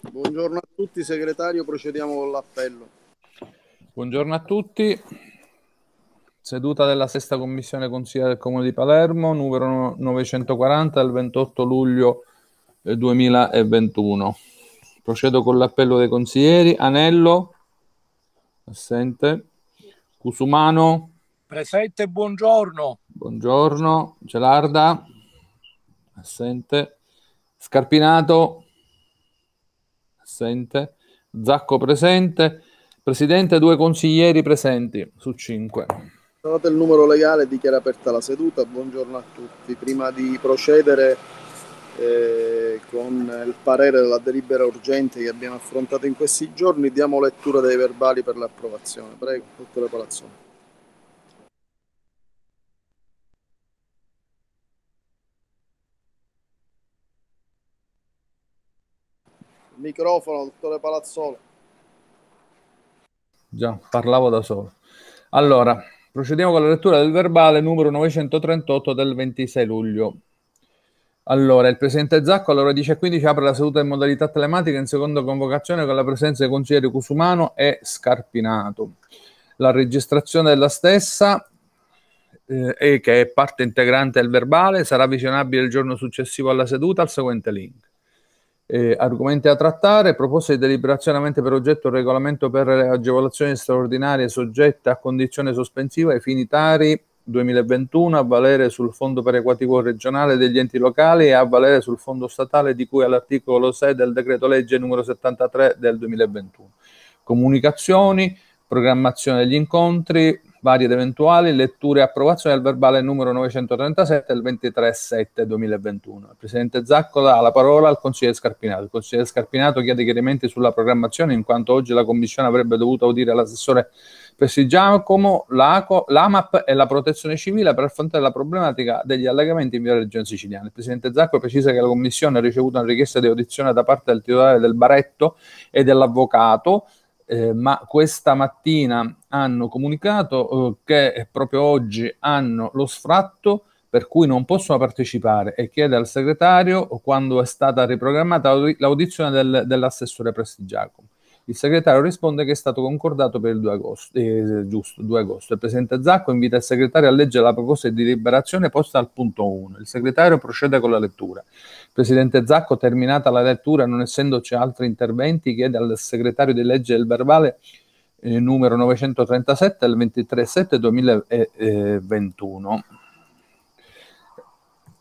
Buongiorno a tutti, segretario, procediamo con l'appello. Buongiorno a tutti. Seduta della sesta commissione consigliere del Comune di Palermo, numero 940 del 28 luglio 2021. Procedo con l'appello dei consiglieri. Anello, assente. Cusumano. Presente, buongiorno. Buongiorno. Gelarda, assente. Scarpinato assente, Zacco presente, Presidente due consiglieri presenti su cinque. Notate il numero legale, dichiara aperta la seduta, buongiorno a tutti. Prima di procedere eh, con il parere della delibera urgente che abbiamo affrontato in questi giorni, diamo lettura dei verbali per l'approvazione. Prego, dottore Palazzone. Microfono, dottore Palazzolo. Già, parlavo da solo. Allora, procediamo con la lettura del verbale numero 938 del 26 luglio. Allora, il presidente Zacco alle ore 10.15 apre la seduta in modalità telematica in seconda convocazione con la presenza dei consiglieri Cusumano e Scarpinato. La registrazione della stessa, eh, che è parte integrante del verbale, sarà visionabile il giorno successivo alla seduta al seguente link. Eh, argomenti da trattare, proposte di deliberazionamente per oggetto il regolamento per le agevolazioni straordinarie soggette a condizione sospensiva ai fini tari 2021 a valere sul fondo perequativo regionale degli enti locali e a valere sul fondo statale di cui all'articolo 6 del decreto legge numero 73 del 2021. Comunicazioni, programmazione degli incontri, varie ed eventuali, letture e approvazione del verbale numero 937 del 23-7-2021. Il Presidente Zaccola ha la parola al Consigliere Scarpinato. Il Consigliere Scarpinato chiede chiarimenti sulla programmazione in quanto oggi la Commissione avrebbe dovuto audire l'assessore Prestigiacomo, l'AMAP e la Protezione Civile per affrontare la problematica degli allegamenti in via Regione Siciliana. Il Presidente Zacco precisa che la Commissione ha ricevuto una richiesta di audizione da parte del titolare del baretto e dell'avvocato eh, ma questa mattina hanno comunicato eh, che proprio oggi hanno lo sfratto per cui non possono partecipare e chiede al segretario quando è stata riprogrammata l'audizione del, dell'assessore Prestigiacomo. Il segretario risponde che è stato concordato per il 2 agosto, eh, giusto, 2 agosto. Il presidente Zacco invita il segretario a leggere la proposta di liberazione posta al punto 1. Il segretario procede con la lettura. Il presidente Zacco, terminata la lettura, non essendoci altri interventi, chiede al segretario di leggere il verbale eh, numero 937 al 23 7 2021.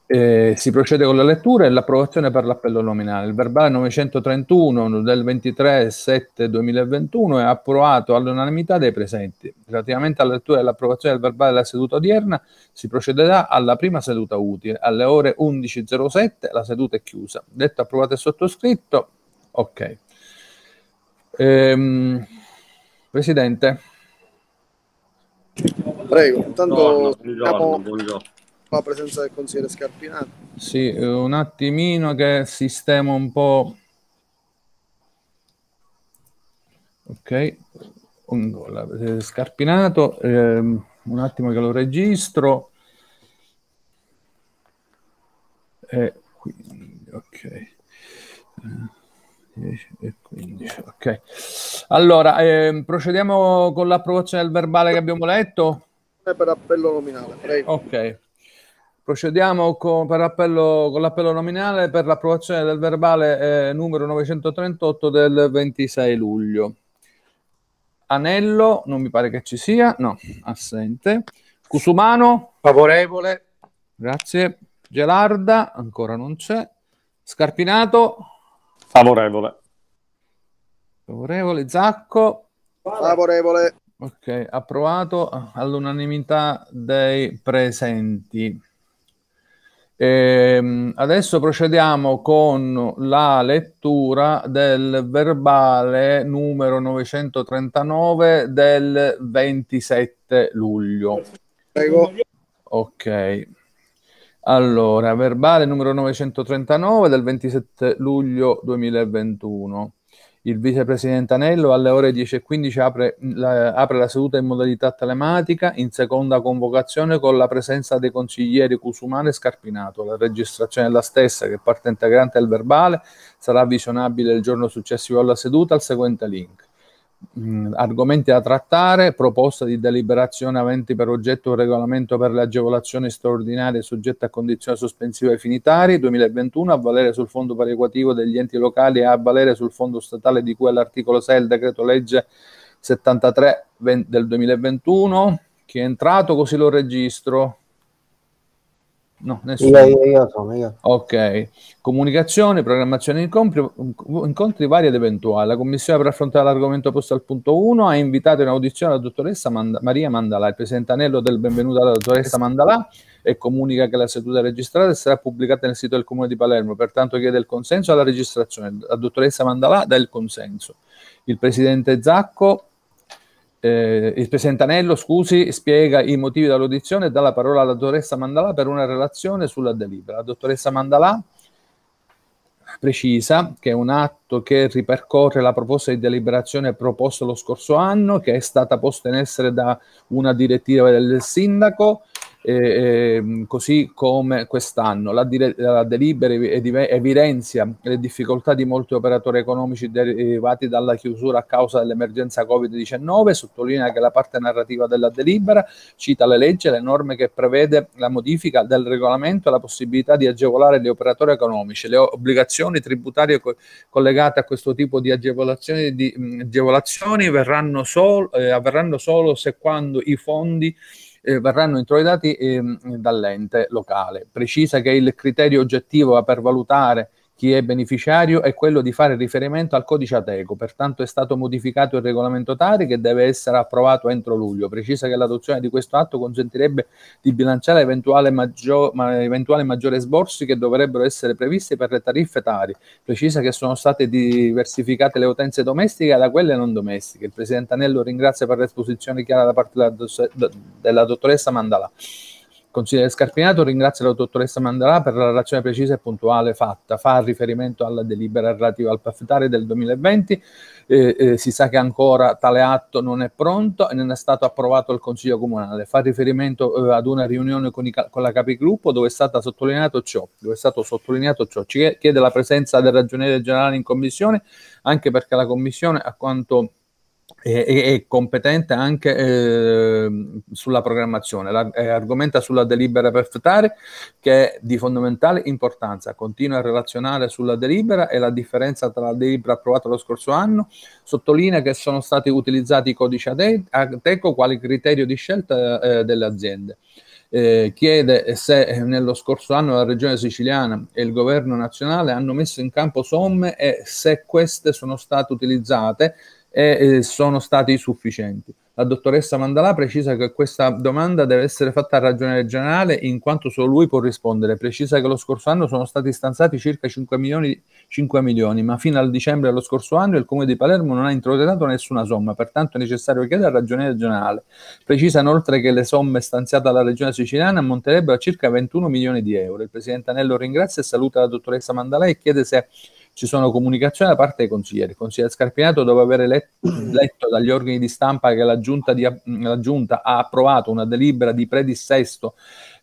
Eh, si procede con la lettura e l'approvazione per l'appello nominale. Il verbale 931 del 23-7-2021 è approvato all'unanimità dei presenti. Relativamente alla lettura e all'approvazione del verbale della seduta odierna, si procederà alla prima seduta utile. Alle ore 11.07 la seduta è chiusa. Detto approvato e sottoscritto, ok. Ehm, Presidente. Prego, intanto buongiorno, la presenza del consigliere Scarpinato. Sì, eh, un attimino che sistemo un po'... Ok, un gol. Eh, scarpinato, ehm, un attimo che lo registro. E eh, quindi, ok. 10 e 15, ok. Allora, eh, procediamo con l'approvazione del verbale che abbiamo letto. È eh, Per appello nominale, prego. Ok. Procediamo con, appello, con l'appello nominale per l'approvazione del verbale eh, numero 938 del 26 luglio. Anello, non mi pare che ci sia, no, assente. Cusumano? Favorevole. Grazie. Gelarda, ancora non c'è. Scarpinato? Favorevole. Favorevole. Zacco? Favorevole. Ok, approvato all'unanimità dei presenti. E ehm, adesso procediamo con la lettura del verbale numero 939 del 27 luglio. Prego. Ok. Allora, verbale numero 939 del 27 luglio 2021. Il vicepresidente Anello alle ore 10.15 apre la, apre la seduta in modalità telematica, in seconda convocazione con la presenza dei consiglieri Cusumano e Scarpinato. La registrazione della stessa, che è parte integrante del verbale, sarà visionabile il giorno successivo alla seduta al seguente link mh, argomenti da trattare, proposta di deliberazione aventi per oggetto un regolamento per le agevolazioni straordinarie soggette a condizioni sospensive finitarie 2021 a valere sul fondo perequativo degli enti locali e a valere sul fondo statale di cui all'articolo 6 del decreto legge 73 del 2021. Chi è entrato così lo registro. No, nessuno. Io, io, sono io. Ok, comunicazione, programmazione incontri, incontri vari ed eventuali. La commissione per affrontare l'argomento posto al punto 1 ha invitato in audizione la dottoressa Mand- Maria Mandalà. Il presidente anello del benvenuto alla dottoressa Mandalà e comunica che la seduta registrata sarà pubblicata nel sito del Comune di Palermo. Pertanto chiede il consenso alla registrazione. La dottoressa Mandalà dà il consenso. Il presidente Zacco eh, il presentanello, scusi, spiega i motivi dell'audizione e dà la parola alla dottoressa Mandalà per una relazione sulla delibera. La dottoressa Mandalà precisa che è un atto che ripercorre la proposta di deliberazione proposta lo scorso anno, che è stata posta in essere da una direttiva del sindaco, eh, così come quest'anno. La, dire- la delibera ev- evidenzia le difficoltà di molti operatori economici derivati dalla chiusura a causa dell'emergenza Covid-19, sottolinea che la parte narrativa della delibera cita le leggi e le norme che prevede la modifica del regolamento e la possibilità di agevolare gli operatori economici, le obbligazioni tributarie co- collegate a questo tipo di agevolazioni, di, mh, agevolazioni verranno, sol- eh, avverranno solo se quando i fondi eh, verranno introdotti eh, dall'ente locale. Precisa che il criterio oggettivo per valutare chi è beneficiario è quello di fare riferimento al codice Ateco, pertanto è stato modificato il regolamento Tari che deve essere approvato entro luglio. Precisa che l'adozione di questo atto consentirebbe di bilanciare eventuali maggior, ma, maggiori sborsi che dovrebbero essere previsti per le tariffe Tari. Precisa che sono state diversificate le utenze domestiche da quelle non domestiche. Il Presidente Anello ringrazia per l'esposizione chiara da parte della, della dottoressa Mandalà. Consigliere Scarpinato ringrazio la dottoressa Mandalà per la relazione precisa e puntuale fatta. Fa riferimento alla delibera relativa al PAFTARI del 2020. Eh, eh, si sa che ancora tale atto non è pronto e non è stato approvato al Consiglio Comunale. Fa riferimento eh, ad una riunione con, i, con, la capigruppo dove è, stato sottolineato ciò. Dove è stato sottolineato ciò. Ci chiede la presenza del ragioniere generale in commissione, anche perché la commissione, a quanto e competente anche eh, sulla programmazione, la, eh, argomenta sulla delibera per perfettare che è di fondamentale importanza, continua a relazionare sulla delibera e la differenza tra la delibera approvata lo scorso anno, sottolinea che sono stati utilizzati i codici ATECO quale criterio di scelta eh, delle aziende. Eh, chiede se eh, nello scorso anno la Regione siciliana e il Governo nazionale hanno messo in campo somme e se queste sono state utilizzate e sono stati sufficienti. La dottoressa Mandalà precisa che questa domanda deve essere fatta a ragione generale in quanto solo lui può rispondere. Precisa che lo scorso anno sono stati stanziati circa 5 milioni, 5 milioni ma fino al dicembre dello scorso anno il Comune di Palermo non ha introdotto nessuna somma, pertanto è necessario chiedere a ragione generale. Precisa inoltre che le somme stanziate alla regione siciliana ammonterebbero a circa 21 milioni di euro. Il presidente Anello ringrazia e saluta la dottoressa Mandalà e chiede se ci sono comunicazioni da parte dei consiglieri. Il consigliere Scarpinato, dopo aver letto, letto dagli organi di stampa che la giunta, di, la giunta ha approvato una delibera di predissesto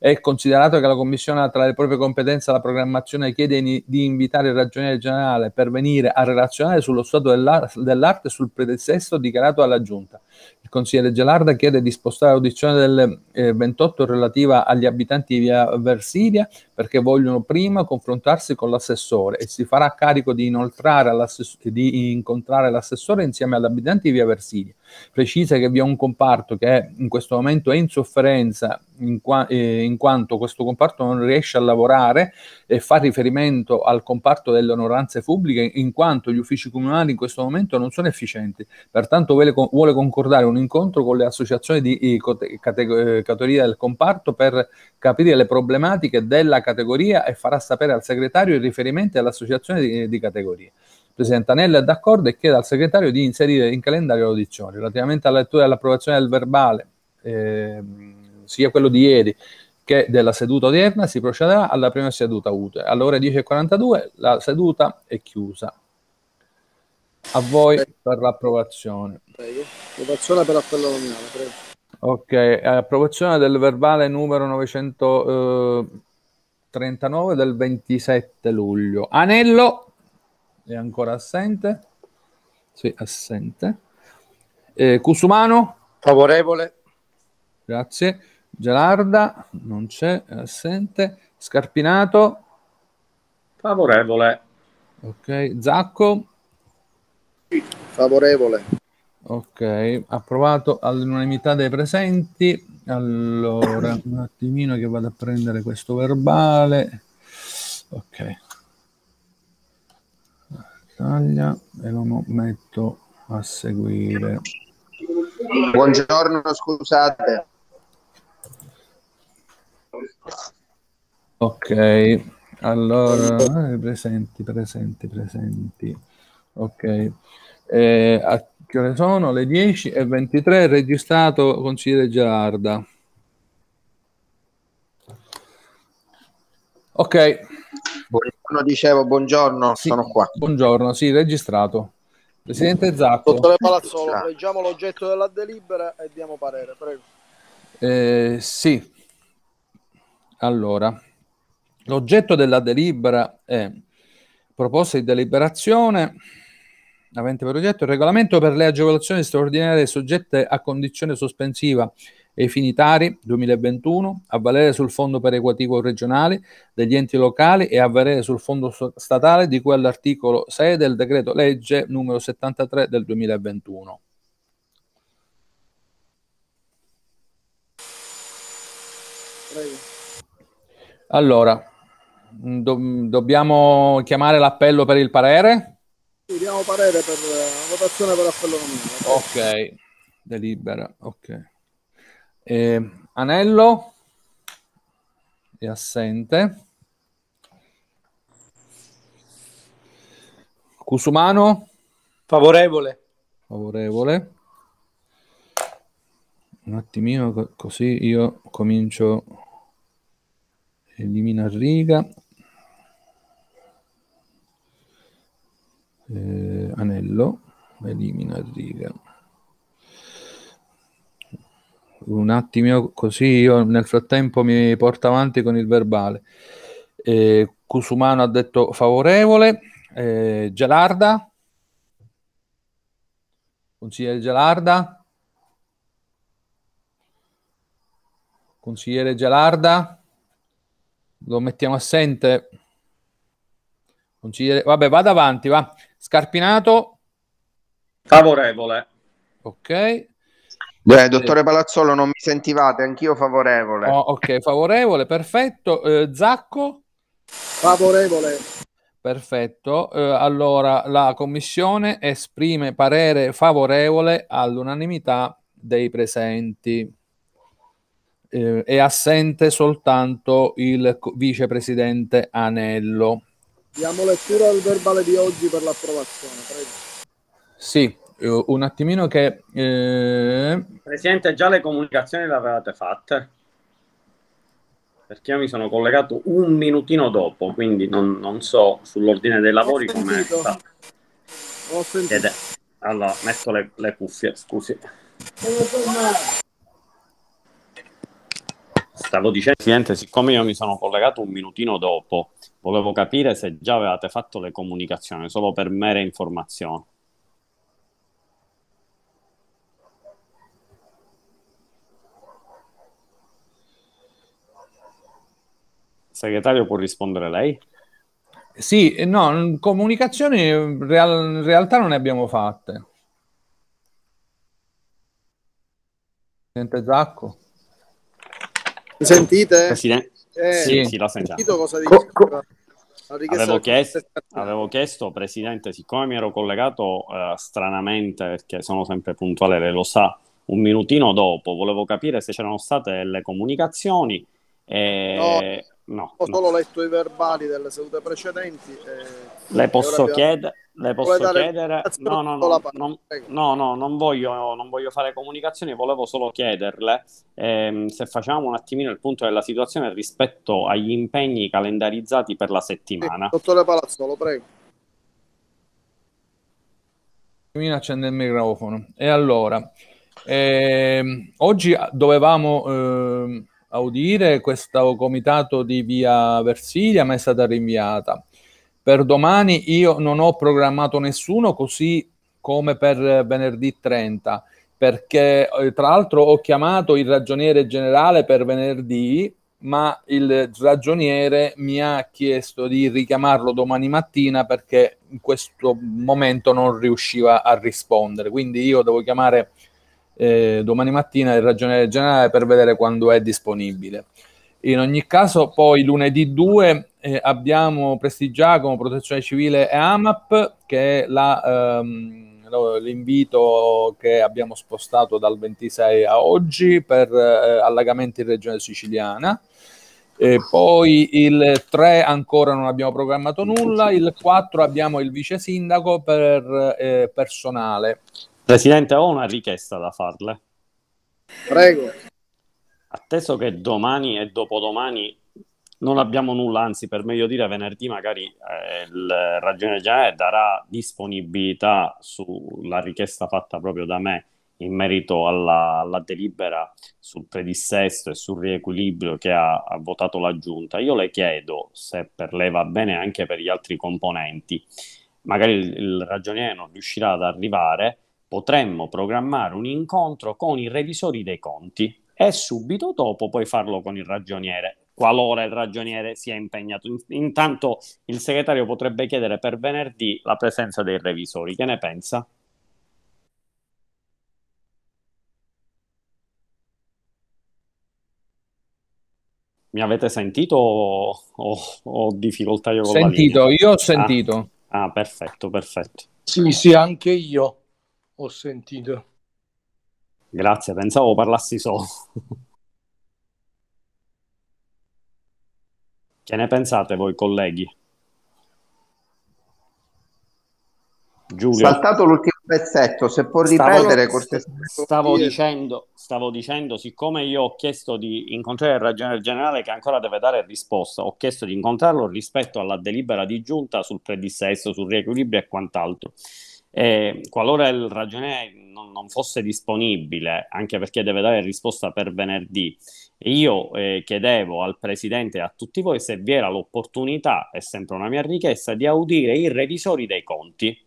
e considerato che la Commissione ha tra le proprie competenze la programmazione chiede in, di invitare il ragioniere generale per venire a relazionare sullo stato dell'ar- dell'arte e sul predessesto dichiarato alla Giunta. Il consigliere Gelarda chiede di spostare l'audizione del eh, 28 relativa agli abitanti di via Versilia perché vogliono prima confrontarsi con l'assessore e si farà carico di, di incontrare l'assessore insieme agli abitanti di via Versilia. Precisa che vi è un comparto che in questo momento è in sofferenza in, qua, eh, in in quanto questo comparto non riesce a lavorare e fa riferimento al comparto delle onoranze pubbliche in quanto gli uffici comunali in questo momento non sono efficienti. Pertanto vuole, concordare un incontro con le associazioni di eh, eh, categoria del comparto per capire le problematiche della categoria e farà sapere al segretario i riferimenti all'associazione di, eh, di categoria. Presidente Anella è d'accordo e chiede al segretario di inserire in calendario l'audizione. Relativamente alla lettura e all'approvazione del verbale, eh, sia quello di ieri che della seduta odierna si procederà alla prima seduta utile. Alle ore 10.42 la seduta è chiusa. A voi prego. per l'approvazione. Prego. Votazione per l'appello nominale, prego. Ok, approvazione del verbale numero 939 eh, del 27 luglio. Anello è ancora assente? Sì, assente. Eh, Cusumano? Favorevole. Grazie. Gerarda non c'è, è assente. Scarpinato. Favorevole. Ok, Zacco. Favorevole. Ok, approvato all'unanimità dei presenti. Allora, un attimino che vado a prendere questo verbale. Ok. Taglia e lo metto a seguire. Buongiorno, scusate. Ok, allora, eh, presenti, presenti, presenti. Ok, eh, a che ore sono? Le 10 e 23, registrato consigliere Gerarda. Ok. Buongiorno, dicevo, buongiorno, sì, sono qua. Buongiorno, sì, registrato. Presidente Zacco. Dottore Palazzolo, leggiamo l'oggetto della delibera e diamo parere, prego. Eh, sì, allora, l'oggetto della delibera è proposta di deliberazione avente per oggetto il regolamento per le agevolazioni straordinarie soggette a condizione sospensiva e finitari 2021, a valere sul fondo perequativo regionale degli enti locali e a valere sul fondo statale di cui all'articolo 6 del decreto legge numero 73 del 2021. Prego. Allora, mm, do- dobbiamo chiamare l'appello per il parere? Sì, diamo parere per eh, votazione per l'appello nominale. Ok, delibera, ok. Eh, Anello è assente. Cusumano? Favorevole. Favorevole. Un attimino co- così io comincio elimina riga, eh, anello, elimina riga. Un attimo così io nel frattempo mi porto avanti con il verbale. Eh, Cusumano ha detto favorevole, eh, Gelarda, consigliere Gelarda, consigliere Gelarda. Lo mettiamo assente. Consigliere... Vabbè, vado avanti, va. Scarpinato. Favorevole. Ok. Beh, dottore Palazzolo, non mi sentivate, anch'io favorevole. Oh, ok, favorevole, perfetto. Eh, Zacco? Favorevole. Perfetto, eh, allora la Commissione esprime parere favorevole all'unanimità dei presenti eh, è assente soltanto il vicepresidente Anello. Diamo lettura al verbale di oggi per l'approvazione, prego. Sì, eh, un attimino che... Eh... Presidente, già le comunicazioni le avevate fatte? Perché io mi sono collegato un minutino dopo, quindi non, non so sull'ordine dei lavori come è stato. Ho sentito. Allora, metto le, le cuffie, scusi. Sono tornato. Stavo dicendo, Presidente, siccome io mi sono collegato un minutino dopo, volevo capire se già avevate fatto le comunicazioni, solo per mere informazioni. Segretario, può rispondere lei? Sì, no, comunicazioni in realtà non ne abbiamo fatte. Presidente Zacco. Mi sentite? Presidente. Eh, sì, sì, la sentiamo. Sentito cosa dice? Co- co- Avevo chiesto, avevo chiesto, Presidente, siccome mi ero collegato eh, stranamente, perché sono sempre puntuale, lei lo sa, un minutino dopo, volevo capire se c'erano state le comunicazioni. E... No, no, ho solo no. letto i verbali delle sedute precedenti. E... Le posso chiedere? Le posso chiedere? No no no, no no no, non, voglio, non voglio fare comunicazioni, volevo solo chiederle ehm, se facciamo un attimino il punto della situazione rispetto agli impegni calendarizzati per la settimana. Sì, dottore Palazzolo, prego. Mi accende il microfono. E allora, ehm, oggi dovevamo ehm, audire questo comitato di via Versilia, ma è stata rinviata per domani io non ho programmato nessuno così come per venerdì 30 perché eh, tra l'altro ho chiamato il ragioniere generale per venerdì ma il ragioniere mi ha chiesto di richiamarlo domani mattina perché in questo momento non riusciva a rispondere. Quindi io devo chiamare eh, domani mattina il ragioniere generale per vedere quando è disponibile. In ogni caso, poi lunedì 2 eh, abbiamo Prestigiacomo, Protezione Civile e AMAP, che è la, ehm, l'invito che abbiamo spostato dal 26 a oggi per eh, allagamenti in regione siciliana. E poi il 3 ancora non abbiamo programmato nulla, il 4 abbiamo il vice sindaco per eh, personale. Presidente, ho una richiesta da farle. Prego atteso che domani e dopodomani non abbiamo nulla, anzi per meglio dire venerdì magari eh, il Ragione Generale darà disponibilità sulla richiesta fatta proprio da me in merito alla, alla delibera sul predissesto e sul riequilibrio che ha, ha, votato la Giunta. Io le chiedo se per lei va bene anche per gli altri componenti, magari il, il ragioniere non riuscirà ad arrivare, potremmo programmare un incontro con i revisori dei conti e subito dopo puoi farlo con il ragioniere qualora il ragioniere sia impegnato. Intanto il segretario potrebbe chiedere per venerdì la presenza dei revisori. Che ne pensa? Mi avete sentito o ho, ho difficoltà io con sentito, io ho ah. sentito. Ah, ah, perfetto, perfetto. Sì, sì, anche io ho sentito. Grazie, pensavo parlassi solo. Che ne pensate voi colleghi? Giulio. Saltato l'ultimo pezzetto, se può ripetere stavo, cortesemente. Stavo dicendo, stavo dicendo, siccome io ho chiesto di incontrare il ragioniere generale che ancora deve dare risposta, ho chiesto di incontrarlo rispetto alla delibera di giunta sul predissesto, sul riequilibrio e quant'altro. Eh, qualora il ragioniere non, non, fosse disponibile, anche perché deve dare risposta per venerdì, io eh, chiedevo al Presidente e a tutti voi se vi era l'opportunità, è sempre una mia richiesta, di audire i revisori dei conti.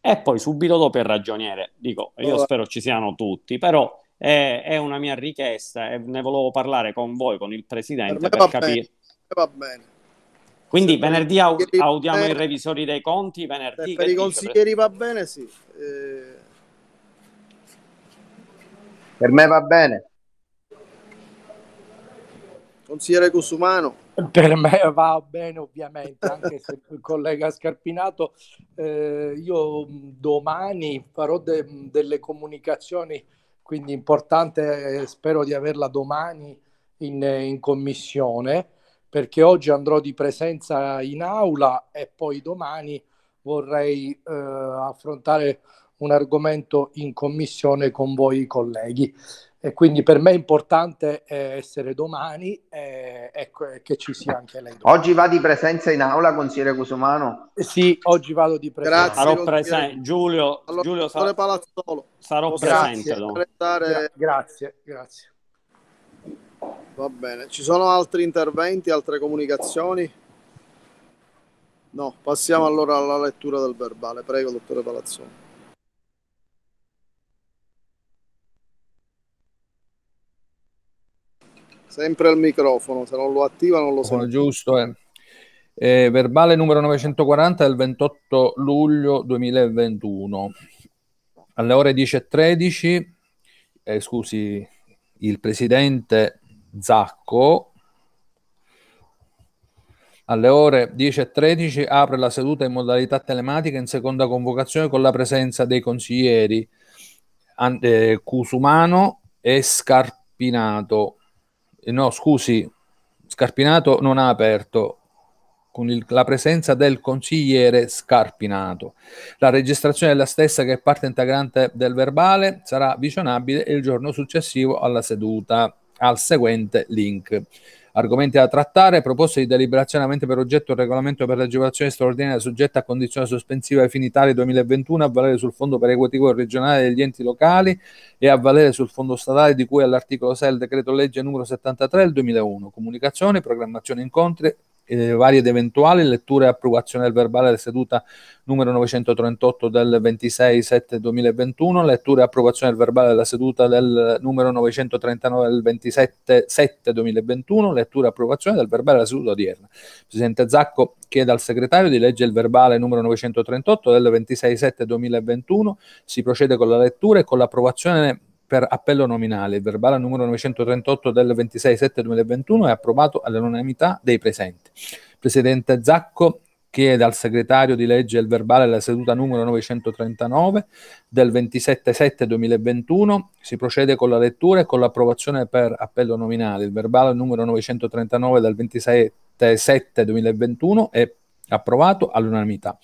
E poi subito dopo il ragioniere, dico, io spero ci siano tutti, però è, è una mia richiesta e ne volevo parlare con voi, con il Presidente, per, per capire... Va bene quindi se venerdì aud- audiamo bene, i revisori dei conti, venerdì... per i consiglieri va bene, sì. Eh... Per me va bene. Consigliere Cusumano. Per me va bene ovviamente, anche se il collega Scarpinato, eh, io mm, domani farò de- delle comunicazioni, quindi importante, eh, spero di averla domani in, in commissione perché oggi andrò di presenza in aula e poi domani vorrei eh, affrontare un argomento in commissione con voi colleghi. E quindi per me è importante eh, essere domani e, eh, e, ecco, eh, che ci sia anche lei. Domani. Oggi va di presenza in aula, consigliere Cusumano? Eh, sì, oggi vado di presenza. Grazie, sarò presente. Giulio, allora, Giulio sarò, sarò presente. No? Grazie, grazie. Va bene, ci sono altri interventi, altre comunicazioni? No, passiamo allora alla lettura del verbale. Prego, dottore Palazzoni. Sempre al microfono, se non lo attiva non lo so. Giusto, eh. Eh, verbale numero 940 del 28 luglio 2021. Alle ore 10.13, eh, scusi, il presidente Zacco. Alle ore 10.13 apre la seduta in modalità telematica in seconda convocazione con la presenza dei consiglieri eh, Cusumano e Scarpinato. Eh, no, scusi, Scarpinato non ha aperto con il, la presenza del consigliere Scarpinato. La registrazione della stessa che è parte integrante del verbale sarà visionabile il giorno successivo alla seduta al seguente link. Argomenti da trattare, proposte di deliberazione per oggetto il regolamento per l'agevolazione straordinaria soggetta a condizione sospensiva ai fini tali 2021 a valere sul fondo perequativo regionale degli enti locali e a valere sul fondo statale di cui all'articolo 6 del decreto legge numero 73 del 2001. Comunicazioni, programmazione incontri, eh, varie ed eventuali, lettura e approvazione del verbale della seduta numero 938 del 26 7 2021, lettura e approvazione del verbale della seduta del numero 939 del 27 7 2021, lettura e approvazione del verbale della seduta odierna. Presidente Zacco chiede al segretario di leggere il verbale numero 938 del 26 7 2021, si procede con la lettura e con l'approvazione per appello nominale. Il verbale numero 938 del 26-7-2021 è approvato all'unanimità dei presenti. Presidente Zacco chiede al segretario di legge il verbale della seduta numero 939 del 27-7-2021. Si procede con la lettura e con l'approvazione per appello nominale. Il verbale numero 939 del 27-7-2021 è approvato all'unanimità.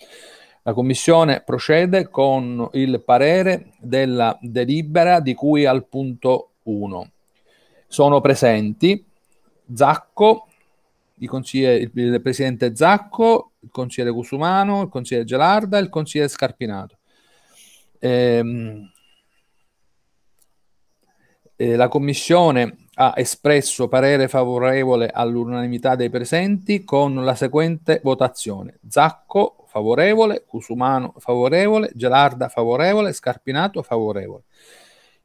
La Commissione procede con il parere della delibera di cui al punto 1. Sono presenti Zacco, il, consigliere, il, Presidente Zacco, il Consigliere Cusumano, il Consigliere Gelarda e il Consigliere Scarpinato. Ehm, eh, la Commissione ha espresso parere favorevole all'unanimità dei presenti con la seguente votazione. Zacco favorevole, Cusumano favorevole, Gelarda favorevole, Scarpinato favorevole.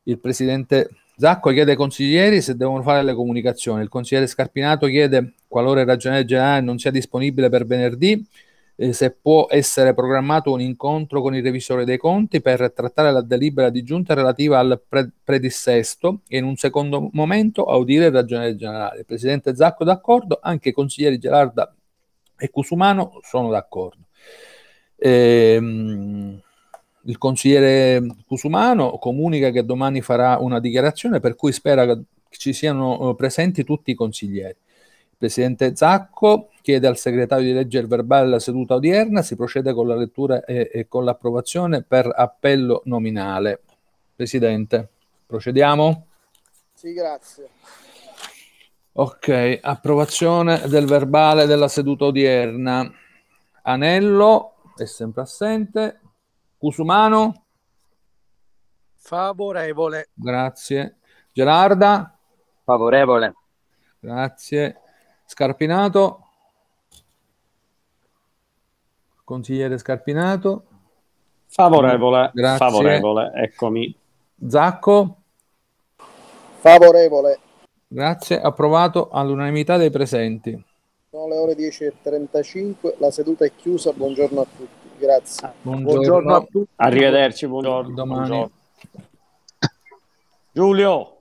Il presidente Zacco chiede ai consiglieri se devono fare le comunicazioni. Il consigliere Scarpinato chiede, qualora il ragioniere generale non sia disponibile per venerdì, eh, se può essere programmato un incontro con il revisore dei conti per trattare la delibera di giunta relativa al pre- predissesto e in un secondo momento audire il ragioniere generale. Il presidente Zacco d'accordo, anche i consiglieri Gerarda e Cusumano sono d'accordo. Ehm, il consigliere Cusumano comunica che domani farà una dichiarazione per cui spera che ci siano eh, presenti tutti i consiglieri. Il presidente Zacco Chiede al segretario di leggere il verbale della seduta odierna, si procede con la lettura e, e con l'approvazione per appello nominale. Presidente, procediamo? Sì, grazie. Ok, approvazione del verbale della seduta odierna. Anello è sempre assente. Cusumano? Favorevole. Grazie. Gerarda? Favorevole. Grazie. Scarpinato? Consigliere Scarpinato? Favorevole, Grazie. favorevole, eccomi. Zacco? Favorevole. Grazie, approvato all'unanimità dei presenti. Sono le ore 10.35, la seduta è chiusa, buongiorno a tutti, grazie. Buongiorno, buongiorno a tutti. Arrivederci, buongiorno. Domani. Buongiorno. Giulio.